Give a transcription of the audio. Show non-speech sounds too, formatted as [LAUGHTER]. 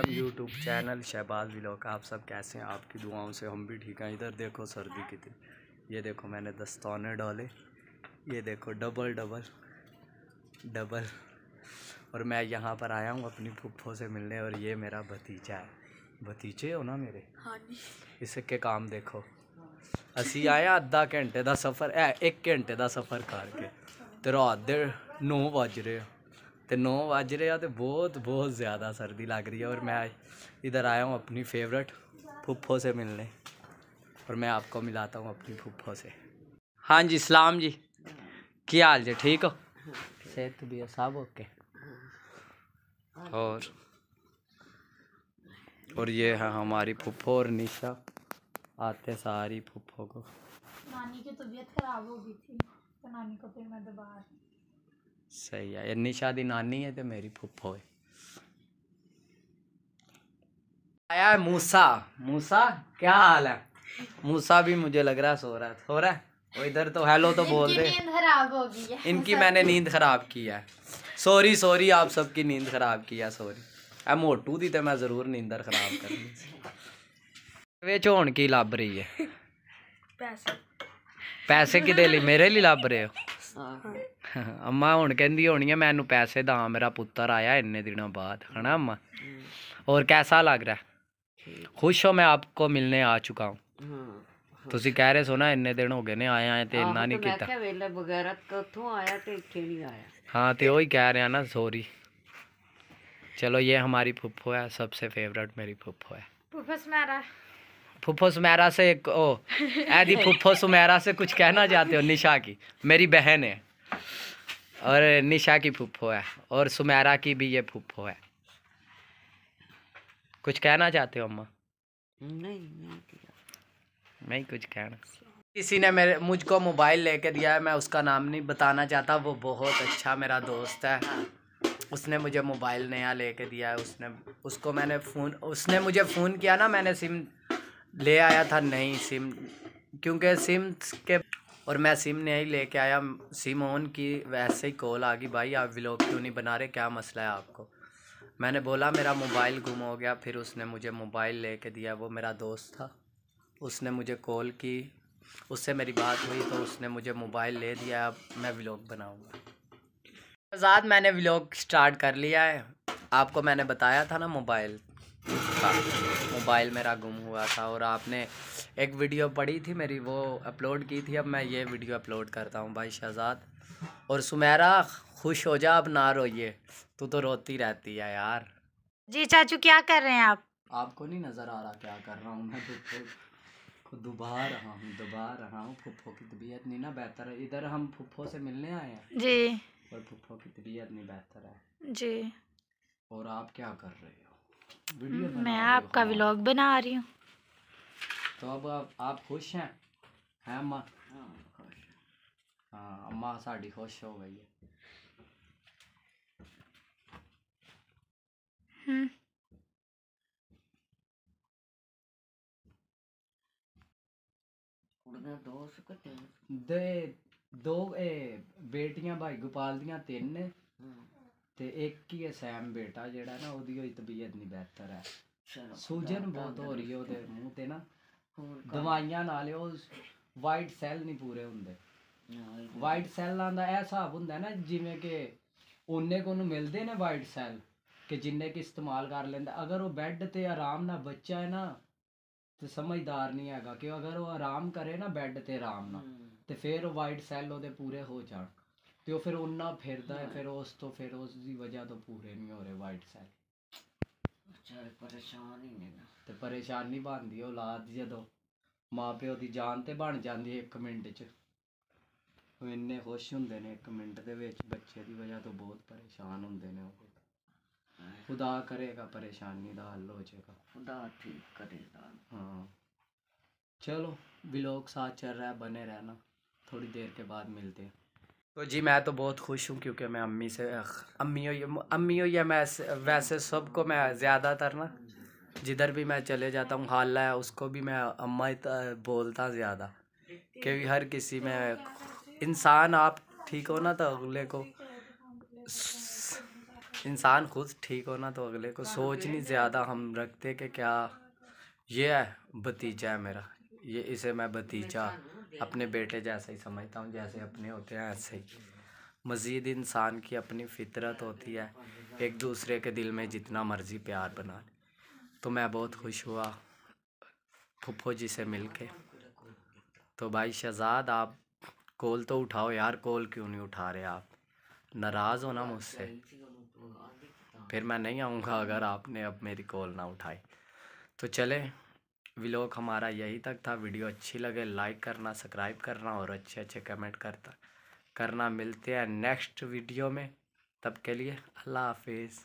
Welcome YouTube channel Shahbaz विलोक आप सब कैसे हैं आपकी दुआओं से हम भी ठीक हैं इधर देखो सर्दी कितनी ये देखो मैंने दस्ताने डाले ये देखो डबल डबल डबल और मैं यहाँ पर आया हूँ अपनी फुप्फो से मिलने और ये मेरा भतीजा है भतीजे हो ना मेरे हाँ इसे काम देखो असी आए आधा घंटे का सफर है एक घंटे का सफर करके तो रात दे नौ बज रहे ਆ तो नौ रहे ਰਿਹਾ तो बहुत बहुत ज़्यादा सर्दी लग रही है और मैं इधर आया हूँ अपनी फेवरेट फुफ्फो से मिलने और मैं आपको मिलाता हूँ अपनी फुफ्फो से हाँ जी सलाम जी क्या हाल जी ठीक हो सेहत भी है सब ओके और और ये है हमारी फुफ्फो और निशा आते सारी फुफ्फो को नानी की तबीयत खराब हो गई थी तो नानी को फिर मैं दोबारा सही है निशा ਨਿਸ਼ਾ नानी है तो मेरी ਮੇਰੀ ਫੁੱਫੋ आया है मूसा मूसा क्या हाल है मूसा भी मुझे लग रहा सो रहा है सो रहा है वो इधर तो हेलो तो बोल दे खराब हो गई इनकी मैंने नींद खराब की है सॉरी सॉरी आप सबकी नींद खराब की है सॉरी ए मोटू दी तो मैं जरूर नींद खराब कर दी वे झोन की लभ रही है [LAUGHS] पैसे पैसे कि मेरे लिए लभ रहे हो ਅੰਮਾ ਹੁਣ ਕਹਿੰਦੀ ਹੋਣੀ ਹੈ ਮੈਨੂੰ ਪੈਸੇ ਦਾ ਮੇਰਾ ਪੁੱਤਰ ਆਇਆ ਇੰਨੇ ਦਿਨਾਂ ਬਾਅਦ ਹਨਾ ਅੰਮਾ और कैसा लग रहा है खुश हो मैं आपको मिलने आ चुका हूँ ਤੁਸੀਂ ਕਹਿ ਰਹੇ ਸੋ ਨਾ ਇੰਨੇ ਦਿਨ ਹੋ ਗਏ ਨੇ ਆਏ ਆਏ ਤੇ ਇੰਨਾ ਨਹੀਂ ਕੀਤਾ ਮੈਂ ਵੇਲੇ ਵਗੈਰਾ ਕਿੱਥੋਂ ਆਇਆ ਤੇ ਇੱਥੇ ਨਹੀਂ ਆਇਆ ਹਾਂ ਤੇ ਉਹੀ ਕਹਿ ਰਿਹਾ ਨਾ ਸੌਰੀ चलो ये हमारी फुप्पो है सबसे फेवरेट मेरी फुप्पो है फुप्पस मेरा फुफो सुमेरा से ओ यदि फुफो सुमेरा से कुछ कहना चाहते हो निशा की मेरी बहन है और निशा की फुफो है और सुमेरा की भी ये फुफो है कुछ कहना चाहते हो अम्मा नहीं नहीं, नहीं कुछ कहना किसी ने मेरे मुझको मोबाइल लेके दिया है मैं उसका नाम नहीं बताना चाहता वो बहुत अच्छा मेरा दोस्त है उसने मुझे मोबाइल नया लेके दिया है उसने उसको मैंने फ़ोन उसने मुझे फ़ोन किया ना मैंने सिम ले आया था नहीं सिम क्योंकि सिम के और मैं सिम नहीं लेके आया सिम ऑन की वैसे ही कॉल आ गई भाई आप व्लॉग क्यों नहीं बना रहे क्या मसला है आपको मैंने बोला मेरा मोबाइल गुम हो गया फिर उसने मुझे मोबाइल लेके दिया वो मेरा दोस्त था उसने मुझे कॉल की उससे मेरी बात हुई तो उसने मुझे मोबाइल ले दिया अब मैं व्लॉग बनाऊँगा आज़ाद मैंने व्लॉग स्टार्ट कर लिया है आपको मैंने बताया था ना मोबाइल था हाँ, मोबाइल मेरा गुम हुआ था और आपने एक वीडियो पड़ी थी मेरी वो अपलोड की थी अब मैं ये वीडियो अपलोड करता हूँ भाई शहजाद और सुमेरा खुश हो जा अब ना रोइए तू तो रोती रहती है यार जी चाचू क्या कर रहे हैं आप आपको नहीं नज़र आ रहा क्या कर रहा हूँ मैं तो को दुबा रहा हूँ दुबा रहा हूँ फुफ्फो की तबीयत नहीं ना बेहतर है इधर हम फुफ्फो से मिलने आए हैं जी और फुफ्फो की तबीयत नहीं बेहतर है जी और आप क्या कर रहे हो हम्म, मैं आपका व्लॉग हाँ। बना रही हूँ तो अब आप, आप खुश हैं है अम्मा हाँ, हाँ अम्मा साड़ी खुश हो गई है हम्म। दे दो ए बेटियां भाई गोपाल दियां तीन ਤੇ ਇੱਕ ਹੀ ਹੈ ਸੈਮ ਬੇਟਾ ਜਿਹੜਾ ਨਾ ਉਹਦੀ ਹੋਈ ਤਬੀਅਤ ਨਹੀਂ ਬਿਹਤਰ ਹੈ ਸੂਜਨ ਬਹੁਤ ਹੋ ਰਹੀ ਹੈ ਉਹਦੇ ਮੂੰਹ ਤੇ ਨਾ ਦਵਾਈਆਂ ਨਾਲ ਉਹ ਵਾਈਟ ਸੈੱਲ ਨਹੀਂ ਪੂਰੇ ਹੁੰਦੇ ਵਾਈਟ ਸੈੱਲਾਂ ਦਾ ਇਹ ਹਿਸਾਬ ਹੁੰਦਾ ਨਾ ਜਿਵੇਂ ਕਿ ਉਹਨੇ ਕੋ ਨੂੰ ਮਿਲਦੇ ਨੇ ਵਾਈਟ ਸੈੱਲ ਕਿ ਜਿੰਨੇ ਕਿ ਇਸਤੇਮਾਲ ਕਰ ਲੈਂਦਾ ਅਗਰ ਉਹ ਬੈੱਡ ਤੇ ਆਰਾਮ ਨਾਲ ਬੱਚਾ ਹੈ ਨਾ ਤੇ ਸਮਝਦਾਰ ਨਹੀਂ ਹੈਗਾ ਕਿ ਅਗਰ ਉਹ ਆਰਾਮ ਕਰੇ ਨਾ ਬੈੱਡ ਤੇ ਆਰਾਮ ਨਾਲ ਤੇ ਫਿਰ ਉਹ ਵਾਈਟ ਸੈੱਲ ਉਹਦੇ ਪੂਰੇ ਹੋ ਜਾਣ ਤੇ ਉਹ ਫਿਰ ਉਹਨਾਂ ਫਿਰਦਾ ਹੈ ਫਿਰ ਉਸ ਤੋਂ ਫਿਰ ਉਸ ਦੀ ਵਜ੍ਹਾ ਤੋਂ ਪੂਰੇ ਨਹੀਂ ਹੋ ਰਹੇ ਵਾਈਟ ਸੈੱਲ ਵਿਚਾਰੇ ਪਰੇਸ਼ਾਨ ਹੀ ਨੇ ਨਾ ਤੇ ਨਹੀਂ ਬਣਦੀ ਔਲਾਦ ਜਦੋਂ ਮਾਪਿਓ ਦੀ ਜਾਨ ਤੇ ਬਣ ਜਾਂਦੀ ਹੈ 1 ਮਿੰਟ 'ਚ ਉਹ ਇੰਨੇ ਖੁਸ਼ ਹੁੰਦੇ ਨੇ 1 ਮਿੰਟ ਦੇ ਵਿੱਚ ਬੱਚੇ ਦੀ ਵਜ੍ਹਾ ਤੋਂ ਬਹੁਤ ਪਰੇਸ਼ਾਨ ਹੁੰਦੇ ਨੇ ਉਹ ਖੁਦਾ ਕਰੇਗਾ ਪਰੇਸ਼ਾਨੀ ਦਾ ਹੱਲ ਹੋ ਜਾਏਗਾ ਖੁਦਾ ਠੀਕ ਕਰੇਗਾ ਹਾਂ ਚਲੋ ਵਲੌਗ ਸਾਥ ਚੱਲ ਰਿਹਾ ਬਨੇ ਰਹਿਣਾ ਥੋੜੀ ਦੇਰ ਕੇ ਬਾਅਦ ਮਿਲਦੇ मिलते तो जी मैं तो बहुत खुश हूँ क्योंकि मैं अम्मी से अम्मी हो या मैं वैसे सबको मैं ज़्यादातर ना जिधर भी मैं चले जाता हूँ हाल है उसको भी मैं अम्मा बोलता ज़्यादा क्योंकि हर किसी में इंसान आप ठीक हो ना तो अगले को इंसान खुद ठीक हो ना तो अगले को सोच नहीं ज़्यादा हम रखते कि क्या ये है भतीजा है मेरा ये इसे मैं भतीजा अपने बेटे जैसा ही समझता हूँ जैसे अपने होते हैं ऐसे ही मज़ीद इंसान की अपनी फितरत होती है एक दूसरे के दिल में जितना मर्ज़ी प्यार बना तो मैं बहुत खुश हुआ फुफो जी से मिल के तो भाई शहजाद आप कॉल तो उठाओ यार कॉल क्यों नहीं उठा रहे आप नाराज़ हो ना मुझसे फिर मैं नहीं आऊँगा अगर आपने अब मेरी कॉल ना उठाई तो चले व्लॉग हमारा यही तक था वीडियो अच्छी लगे लाइक करना सब्सक्राइब करना और अच्छे अच्छे कमेंट करता करना मिलते हैं नेक्स्ट वीडियो में तब के लिए अल्लाह हाफिज़